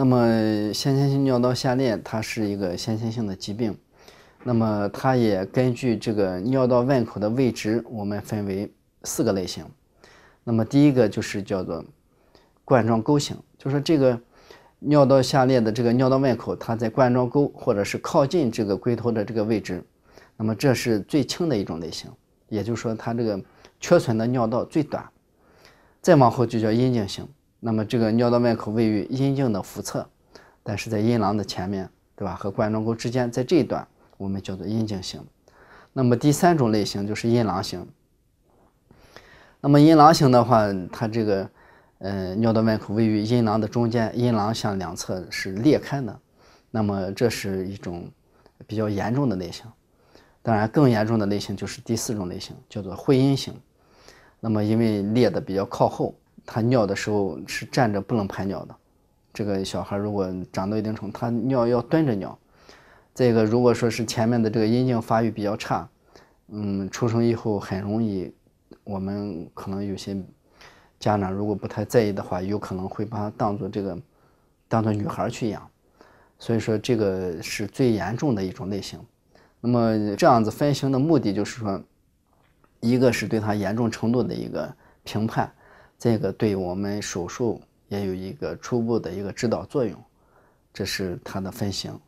那么，先天性尿道下裂它是一个先天性的疾病。那么，它也根据这个尿道外口的位置，我们分为四个类型。那么，第一个就是叫做冠状沟型，就是这个尿道下裂的这个尿道外口，它在冠状沟或者是靠近这个龟头的这个位置。那么，这是最轻的一种类型，也就是说，它这个缺损的尿道最短。再往后就叫阴茎型。那么这个尿道外口位于阴茎的腹侧，但是在阴囊的前面，对吧？和冠状沟之间，在这一段我们叫做阴茎型。那么第三种类型就是阴囊型。那么阴囊型的话，它这个，呃，尿道外口位于阴囊的中间，阴囊向两侧是裂开的。那么这是一种比较严重的类型。当然，更严重的类型就是第四种类型，叫做会阴型。那么因为裂的比较靠后。他尿的时候是站着不能排尿的，这个小孩如果长到一定程度，他尿要蹲着尿。再一个，如果说是前面的这个阴茎发育比较差，嗯，出生以后很容易，我们可能有些家长如果不太在意的话，有可能会把他当做这个当做女孩去养。所以说，这个是最严重的一种类型。那么这样子分型的目的就是说，一个是对他严重程度的一个评判。这个对我们手术也有一个初步的一个指导作用，这是它的分型。